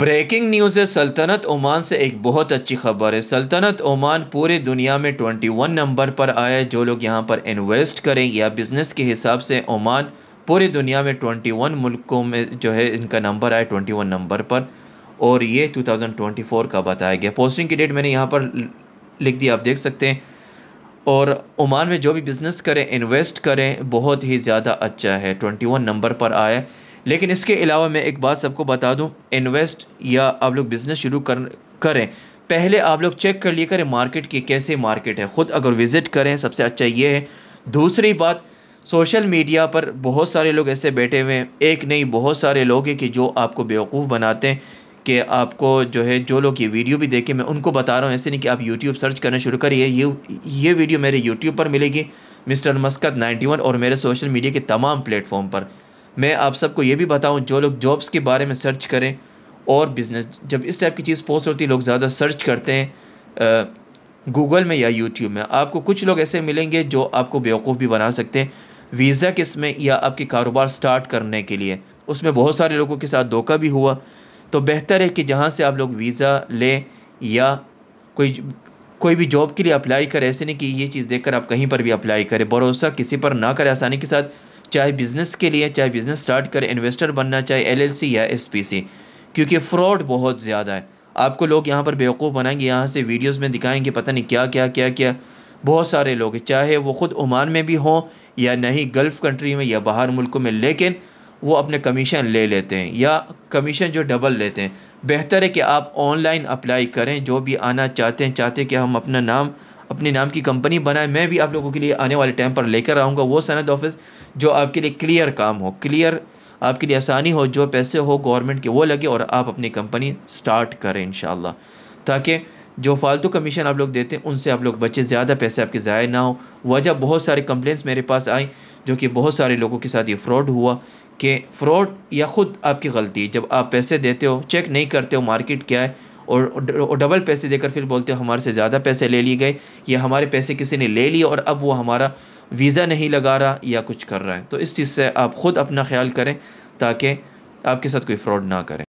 breaking news है सल्तनत Oman से एक बहुत अच्छी खबर है सल्तनत ओमान पूरी दुनिया में 21 नंबर पर आया है जो लोग यहाँ पर इन्वेस्ट करें या बिज़नेस के हिसाब से ओमान पूरी दुनिया में 21 मुल्कों में जो है इनका नंबर आया 21 नंबर पर और ये 2024 का बताया गया पोस्टिंग की डेट मैंने यहाँ पर लिख दी आप देख सकते हैं और ओमान में जो भी बिज़नेस करें इन्वेस्ट करें बहुत ही ज़्यादा अच्छा है ट्वेंटी नंबर पर आया लेकिन इसके अलावा मैं एक बात सबको बता दूं इन्वेस्ट या आप लोग बिज़नेस शुरू कर करें पहले आप लोग चेक कर लिए करें मार्केट की कैसे मार्केट है ख़ुद अगर विज़िट करें सबसे अच्छा ये है दूसरी बात सोशल मीडिया पर बहुत सारे लोग ऐसे बैठे हुए हैं एक नहीं बहुत सारे लोग हैं कि जो आपको बेवकूफ़ बनाते हैं कि आपको जो है जो लोग ये वीडियो भी देखें मैं उनको बता रहा हूँ ऐसे नहीं कि आप यूट्यूब सर्च करना शुरू करिए ये ये वीडियो मेरे यूट्यूब पर मिलेगी मिस्टर मस्कत 91 और मेरे सोशल मीडिया के तमाम प्लेटफॉर्म पर मैं आप सबको ये भी बताऊँ जो लोग जॉब्स के बारे में सर्च करें और बिज़नेस जब इस टाइप की चीज़ पोस्ट होती है लोग ज़्यादा सर्च करते हैं गूगल में या यूट्यूब में आपको कुछ लोग ऐसे मिलेंगे जो आपको बेवकूफ़ भी बना सकते हैं वीज़ा किस में या आपके कारोबार स्टार्ट करने के लिए उसमें बहुत सारे लोगों के साथ धोखा भी हुआ तो बेहतर है कि जहाँ से आप लोग वीज़ा लें या कोई कोई भी जॉब के लिए अप्लाई करें ऐसे नहीं कि ये चीज़ देखकर आप कहीं पर भी अप्लाई करें भरोसा किसी पर ना करें आसानी के साथ चाहे बिज़नेस के लिए चाहे बिज़नेस स्टार्ट करें इन्वेस्टर बनना चाहे एलएलसी या एसपीसी क्योंकि फ्रॉड बहुत ज़्यादा है आपको लोग यहाँ पर बेवकूफ़ बनाएंगे यहाँ से वीडियोस में दिखाएंगे पता नहीं क्या क्या क्या क्या बहुत सारे लोग चाहे वो ख़ुद ओमान में भी हों या नहीं गल्फ़ कंट्री में या बाहर मुल्कों में लेकिन वो अपने कमीशन ले लेते हैं या कमीशन जो डबल लेते हैं बेहतर है कि आप ऑनलाइन अप्लाई करें जो भी आना चाहते हैं चाहते हैं कि हम अपना नाम अपने नाम की कंपनी बनाएं मैं भी आप लोगों के लिए आने वाले टाइम पर लेकर आऊँगा वो सनद ऑफिस जो आपके लिए क्लियर काम हो क्लियर आपके लिए आसानी हो जो पैसे हो गवर्नमेंट के वो लगे और आप अपनी कंपनी स्टार्ट करें इन ताकि जो फालतू कमीशन आप लोग देते हैं उनसे आप लोग बचे ज़्यादा पैसे आपके ज़ाय ना हो वजह बहुत सारे कंप्लेंट्स मेरे पास आई जो कि बहुत सारे लोगों के साथ ये फ्रॉड हुआ कि फ़्रॉड या ख़ुद आपकी गलती जब आप पैसे देते हो चेक नहीं करते हो मार्केट क्या है और डबल पैसे देकर फिर बोलते हो हमारे से ज़्यादा पैसे ले लिए गए या हमारे पैसे किसी ने ले लिए और अब वो हमारा वीज़ा नहीं लगा रहा या कुछ कर रहा है तो इस चीज़ से आप ख़ुद अपना ख्याल करें ताकि आपके साथ कोई फ्रॉड ना करें